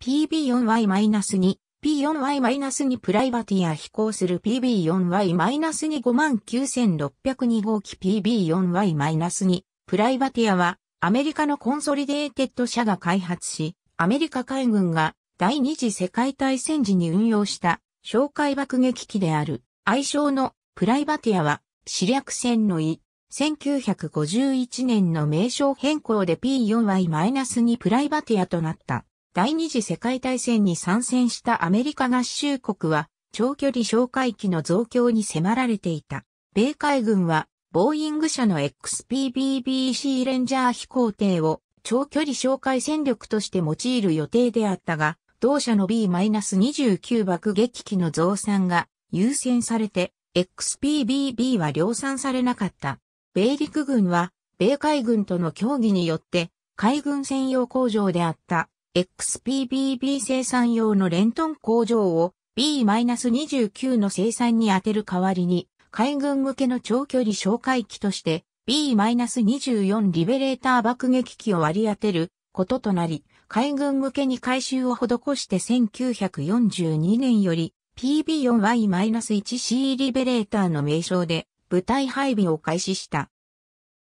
PB4Y-2 P4Y-2 プライバティア飛行する PB4Y-2 59602号機 PB4Y-2 プライバティアはアメリカのコンソリデーテッド社が開発し、アメリカ海軍が第二次世界大戦時に運用した哨戒爆撃機である愛称のプライバティアは死略戦の意。1951年の名称変更で P4Y-2 プライバティアとなった。第二次世界大戦に参戦したアメリカ合衆国は、長距離哨戒機の増強に迫られていた。米海軍は、ボーイング社の XPBBC レンジャー飛行艇を長距離哨戒戦力として用いる予定であったが、同社の B-29 爆撃機の増産が優先されて、XPBB は量産されなかった。米陸軍は、米海軍との協議によって、海軍専用工場であった XPBB 生産用のレントン工場を B-29 の生産に充てる代わりに、海軍向けの長距離哨戒機として B-24 リベレーター爆撃機を割り当てることとなり、海軍向けに改修を施して1942年より PB4Y-1C リベレーターの名称で部隊配備を開始した。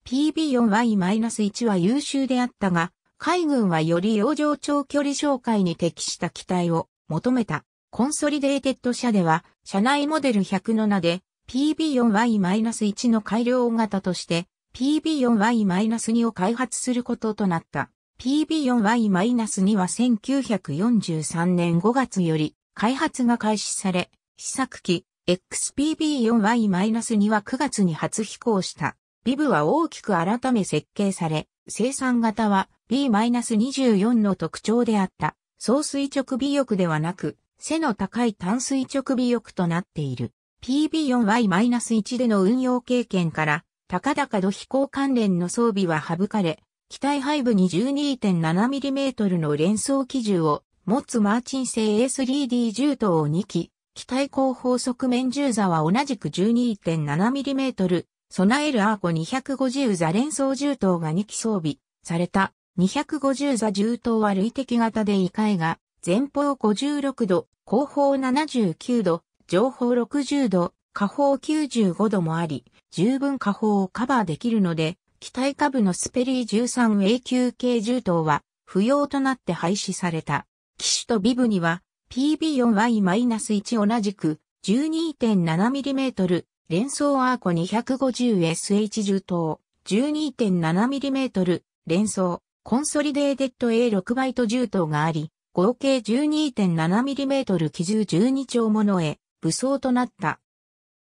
PB4Y-1 は優秀であったが、海軍はより洋上長距離障害に適した機体を求めた。コンソリデーテッド社では、社内モデル1 0名で PB4Y-1 の改良型として PB4Y-2 を開発することとなった。PB4Y-2 は1943年5月より開発が開始され、試作機 XPB4Y-2 は9月に初飛行した。ビブは大きく改め設計され、生産型は B-24 の特徴であった、総垂直尾翼ではなく、背の高い単垂直尾翼となっている。PB4Y-1 での運用経験から、高々度飛行関連の装備は省かれ、機体背部に 12.7mm の連装機銃を持つマーチン製 A3D 銃塔を2機、機体後方側面銃座は同じく 12.7mm、備えるアーコ250座連装銃塔が2機装備された。250座重刀は類的型で異界が、前方56度、後方79度、上方60度、下方95度もあり、十分下方をカバーできるので、機体下部のスペリー 13A q 系重刀は、不要となって廃止された。機種とビブには、PB4Y-1 同じく、12.7mm 連装アーコ 250SH 重塔、12.7mm 連装コンソリデーデッド A6 バイト銃刀があり、合計 12.7mm 機銃12丁ものへ武装となった。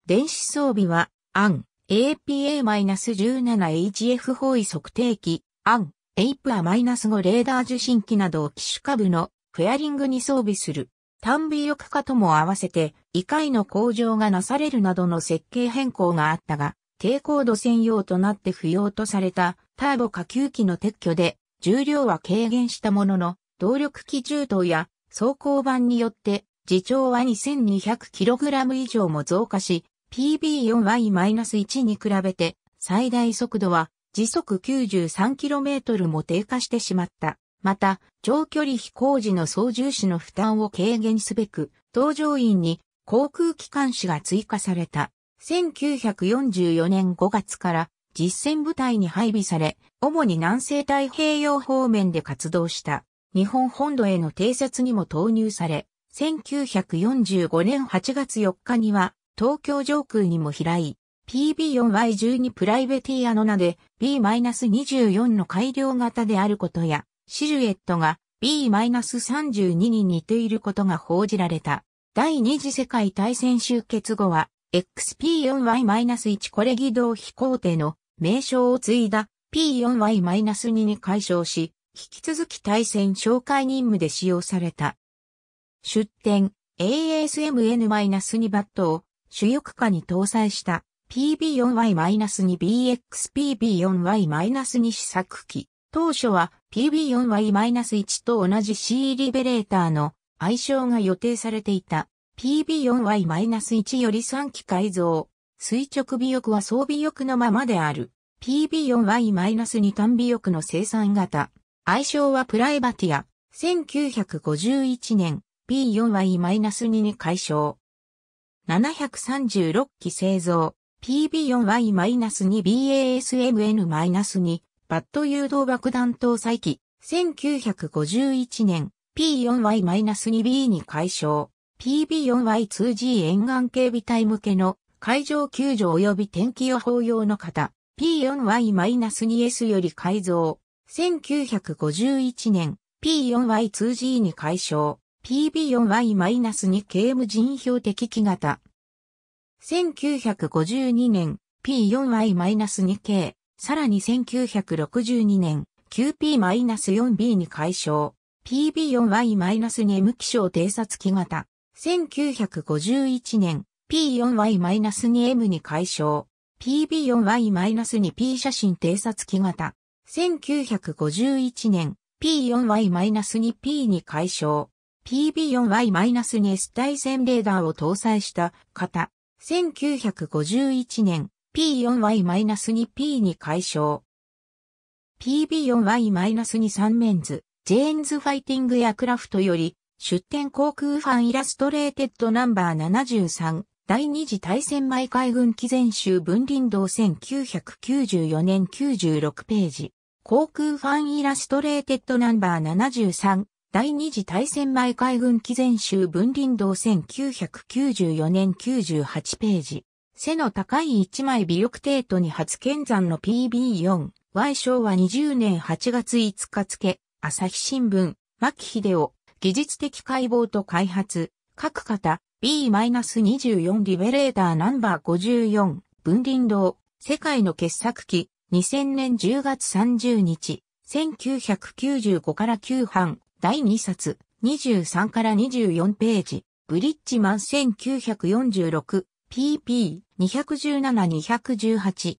電子装備は、アン、APA-17HF 方位測定器、アン、a p ア5レーダー受信機などを機種下部のフェアリングに装備する。単尾翼化とも合わせて、異界の向上がなされるなどの設計変更があったが、低高度専用となって不要とされたターボ下級機の撤去で重量は軽減したものの、動力機重等や走行版によって自重は 2200kg 以上も増加し、PB4Y-1 に比べて最大速度は時速 93km も低下してしまった。また、長距離飛行時の操縦士の負担を軽減すべく、搭乗員に航空機関士が追加された。1944年5月から実戦部隊に配備され、主に南西太平洋方面で活動した日本本土への偵察にも投入され、1945年8月4日には東京上空にも飛来、PB4Y12 プライベティアの名で B-24 の改良型であることや、シルエットが B-32 に似ていることが報じられた。第二次世界大戦終結後は、XP4Y-1 これ軌道飛行艇の名称を継いだ P4Y-2 に解消し、引き続き対戦紹介任務で使用された。出展 ASMN-2 バットを主翼下に搭載した PB4Y-2BXPB4Y-2 試作機。当初は PB4Y-1 と同じ C リベレーターの愛称が予定されていた PB4Y-1 より3機改造。垂直尾翼は装尾翼のままである。PB4Y-2 単尾翼の生産型。愛称はプライバティア。1951年 P4Y-2 に解消。736機製造。PB4Y-2BASMN-2 バット誘導爆弾搭載機。1951年 P4Y-2B に解消。PB4Y2G 沿岸警備隊向けの海上救助及び天気予報用の型 P4Y-2S より改造。1951年 P4Y2G に解消。PB4Y-2 刑務人標的機型。1952年 P4Y-2 k さらに1962年 QP-4B に解消。PB4Y-2 無気象偵察機型。1951年 P4Y-2M に解消。PB4Y-2P 写真偵察機型。1951年 P4Y-2P に解消。PB4Y-2S 対戦レーダーを搭載した型。1951年 P4Y-2P に解消。PB4Y-2 三面図、ジェーンズファイティングエアクラフトより、出展航空ファンイラストレーテッドナンバー73、第二次大戦前海軍機前集分林道1994年96ページ。航空ファンイラストレーテッドナンバー73。第二次大戦前海軍機前集分林道1994年98ページ。背の高い一枚微力テートに初見山の PB4。Y 昭和20年8月5日付、朝日新聞、牧秀夫、技術的解剖と開発、各方、B-24 リベレーターナンバー54、文林堂、世界の傑作記、2000年10月30日、1995から9版、第2冊、23から24ページ、ブリッジマン 1946PP217-218